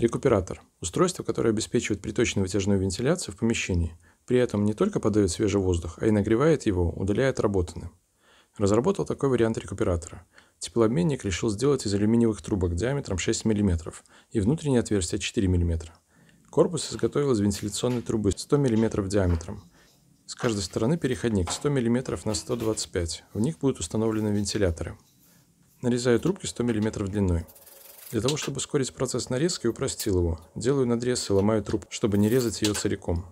Рекуператор – устройство, которое обеспечивает приточную вытяжную вентиляцию в помещении, при этом не только подает свежий воздух, а и нагревает его, удаляя отработанным. Разработал такой вариант рекуператора. Теплообменник решил сделать из алюминиевых трубок диаметром 6 мм и внутреннее отверстие 4 мм. Корпус изготовил из вентиляционной трубы 100 мм диаметром. С каждой стороны переходник 100 мм на 125 В них будут установлены вентиляторы. Нарезаю трубки 100 мм длиной. Для того, чтобы ускорить процесс нарезки и упростил его, делаю надрез и ломаю труб, чтобы не резать ее целиком.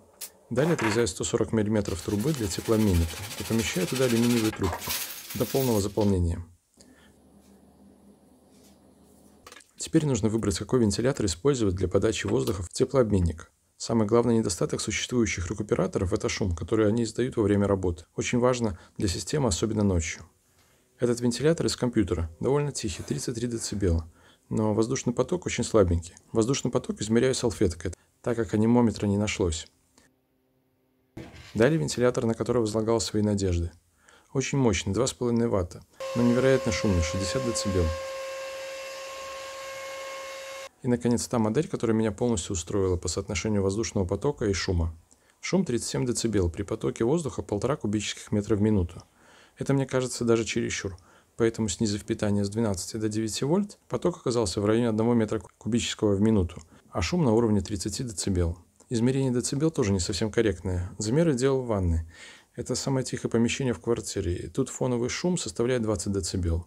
Далее отрезаю 140 мм трубы для теплообменника и помещаю туда алюминиевую трубку до полного заполнения. Теперь нужно выбрать, какой вентилятор использовать для подачи воздуха в теплообменник. Самый главный недостаток существующих рекуператоров – это шум, который они издают во время работы. Очень важно для системы, особенно ночью. Этот вентилятор из компьютера, довольно тихий, 33 дБ но воздушный поток очень слабенький. Воздушный поток измеряю салфеткой, так как анемометра не нашлось. Далее вентилятор, на который возлагал свои надежды. Очень мощный, 2,5 ватта, но невероятно шумный, 60 дБ. И, наконец, та модель, которая меня полностью устроила по соотношению воздушного потока и шума. Шум 37 дБ при потоке воздуха 1,5 кубических метра в минуту. Это, мне кажется, даже чересчур – поэтому снизив питание с 12 до 9 вольт, поток оказался в районе 1 метра кубического в минуту, а шум на уровне 30 дБ. Измерение децибел тоже не совсем корректное. Замеры делал в ванной. Это самое тихое помещение в квартире, и тут фоновый шум составляет 20 дБ.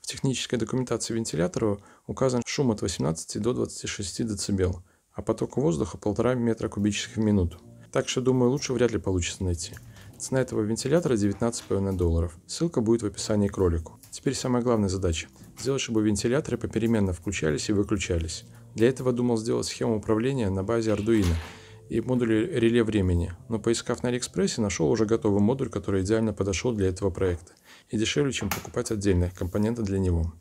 В технической документации вентилятора указан шум от 18 до 26 дБ, а поток воздуха 1,5 метра кубических в минуту. Так что, думаю, лучше вряд ли получится найти. Цена этого вентилятора 19,5 долларов. Ссылка будет в описании к ролику. Теперь самая главная задача. Сделать, чтобы вентиляторы попеременно включались и выключались. Для этого думал сделать схему управления на базе Arduino и модуле реле времени, но поискав на Алиэкспрессе, нашел уже готовый модуль, который идеально подошел для этого проекта и дешевле, чем покупать отдельные компоненты для него.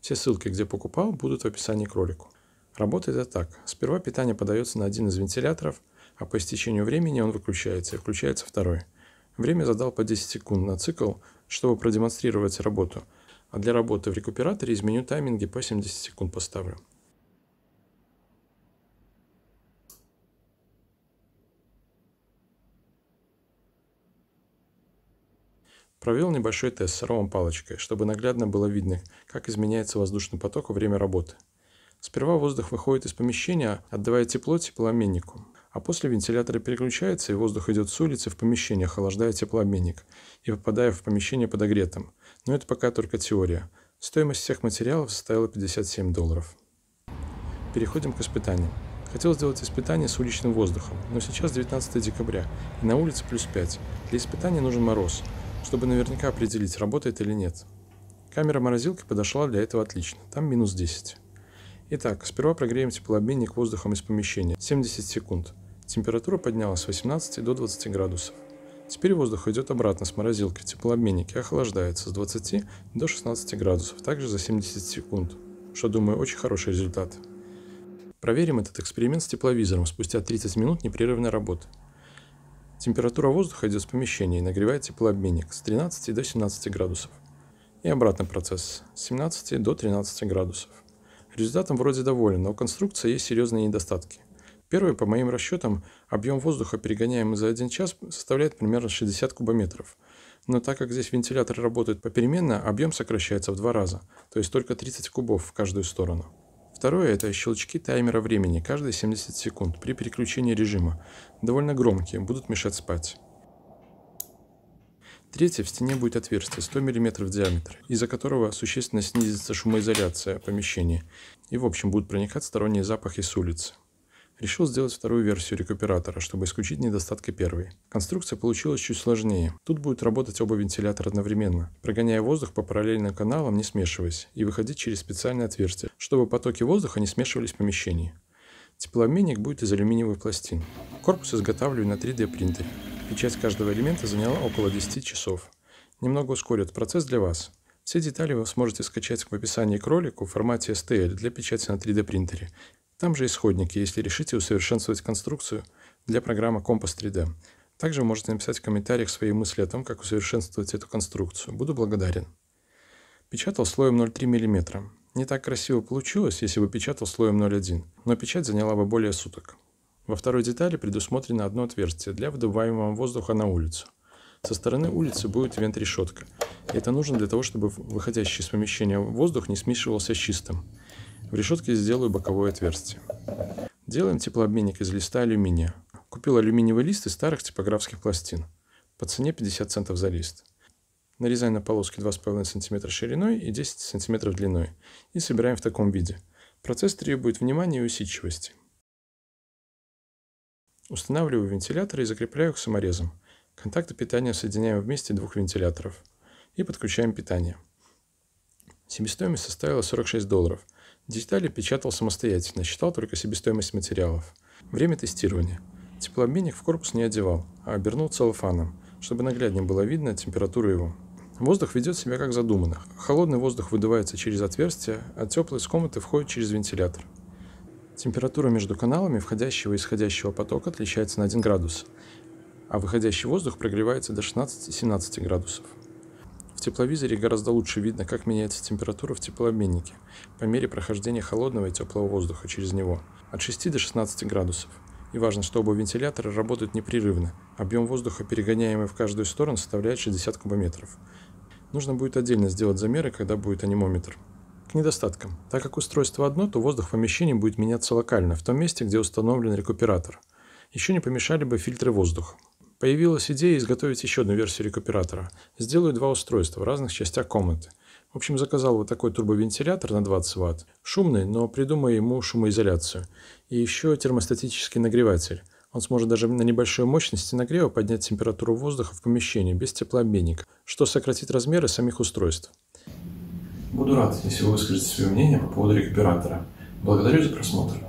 Все ссылки, где покупал, будут в описании к ролику. Работает это так. Сперва питание подается на один из вентиляторов, а по истечению времени он выключается и включается второй – Время задал по 10 секунд на цикл, чтобы продемонстрировать работу, а для работы в рекуператоре изменю тайминги по 70 секунд поставлю. Провел небольшой тест с ровом палочкой, чтобы наглядно было видно, как изменяется воздушный поток во время работы. Сперва воздух выходит из помещения, отдавая тепло теплообменнику. А после вентиляторы переключаются, и воздух идет с улицы в помещение, охлаждая теплообменник, и попадая в помещение подогретым. Но это пока только теория. Стоимость всех материалов составила 57 долларов. Переходим к испытаниям. Хотел сделать испытание с уличным воздухом, но сейчас 19 декабря, и на улице плюс 5. Для испытания нужен мороз, чтобы наверняка определить, работает или нет. Камера морозилки подошла для этого отлично, там минус 10. Итак, сперва прогреем теплообменник воздухом из помещения, 70 секунд. Температура поднялась с 18 до 20 градусов. Теперь воздух идет обратно с морозилки в охлаждается с 20 до 16 градусов, также за 70 секунд, что, думаю, очень хороший результат. Проверим этот эксперимент с тепловизором спустя 30 минут непрерывной работы. Температура воздуха идет с помещения и нагревает теплообменник с 13 до 17 градусов. И обратный процесс с 17 до 13 градусов. Результатом вроде доволен, но у конструкции есть серьезные недостатки. Первое, по моим расчетам, объем воздуха, перегоняемый за один час, составляет примерно 60 кубометров. Но так как здесь вентиляторы работают попеременно, объем сокращается в два раза, то есть только 30 кубов в каждую сторону. Второе – это щелчки таймера времени, каждые 70 секунд при переключении режима. Довольно громкие, будут мешать спать. Третье, в стене будет отверстие 100 мм в диаметре, из-за которого существенно снизится шумоизоляция помещения, и в общем будут проникать сторонние запахи с улицы. Решил сделать вторую версию рекуператора, чтобы исключить недостатки первой. Конструкция получилась чуть сложнее. Тут будет работать оба вентилятора одновременно, прогоняя воздух по параллельным каналам, не смешиваясь, и выходить через специальное отверстие, чтобы потоки воздуха не смешивались в помещении. Теплообменник будет из алюминиевой пластин. Корпус изготавливаю на 3D принтере. Печать каждого элемента заняла около 10 часов. Немного ускорит процесс для вас. Все детали вы сможете скачать в описании к ролику в формате STL для печати на 3D принтере там же исходники, если решите усовершенствовать конструкцию для программы Compass 3D. Также можете написать в комментариях свои мысли о том, как усовершенствовать эту конструкцию. Буду благодарен. Печатал слоем 0,3 мм. Не так красиво получилось, если бы печатал слоем 0,1, но печать заняла бы более суток. Во второй детали предусмотрено одно отверстие для выдуваемого воздуха на улицу. Со стороны улицы будет вент-решетка. Это нужно для того, чтобы выходящий из помещения воздух не смешивался с чистым. В решетке сделаю боковое отверстие. Делаем теплообменник из листа алюминия. Купил алюминиевый лист из старых типографских пластин. По цене 50 центов за лист. Нарезаем на полоски 2,5 см шириной и 10 см длиной. И собираем в таком виде. Процесс требует внимания и усидчивости. Устанавливаю вентиляторы и закрепляю их саморезом. Контакты питания соединяем вместе двух вентиляторов. И подключаем питание. Себестоимость составила 46 долларов. Детали печатал самостоятельно, считал только себестоимость материалов. Время тестирования. Теплообменник в корпус не одевал, а обернул целлофаном, чтобы нагляднее было видно температуру его. Воздух ведет себя как задумано. Холодный воздух выдувается через отверстие, а теплый из комнаты входит через вентилятор. Температура между каналами входящего и исходящего потока отличается на 1 градус, а выходящий воздух прогревается до 16-17 градусов. В тепловизоре гораздо лучше видно, как меняется температура в теплообменнике по мере прохождения холодного и теплого воздуха через него от 6 до 16 градусов. И важно, что оба вентилятора работают непрерывно. Объем воздуха, перегоняемый в каждую сторону, составляет 60 кубометров. Нужно будет отдельно сделать замеры, когда будет анимометр. К недостаткам. Так как устройство одно, то воздух в помещении будет меняться локально, в том месте, где установлен рекуператор. Еще не помешали бы фильтры воздуха. Появилась идея изготовить еще одну версию рекуператора. Сделаю два устройства в разных частях комнаты. В общем, заказал вот такой турбовентилятор на 20 Вт. Шумный, но придумаю ему шумоизоляцию. И еще термостатический нагреватель. Он сможет даже на небольшой мощности нагрева поднять температуру воздуха в помещении без теплообменника, что сократит размеры самих устройств. Буду рад, если вы выскажете свое мнение по поводу рекуператора. Благодарю за просмотр.